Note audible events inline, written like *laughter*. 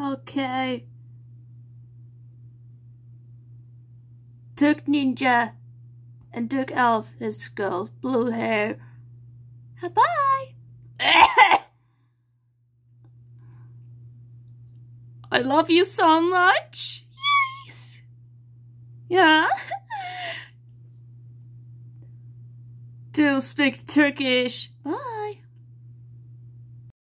Okay. Took Ninja and took Elf, his girl, blue hair. Bye. *laughs* I love you so much. Yes. Yeah. *laughs* Do speak Turkish. Bye.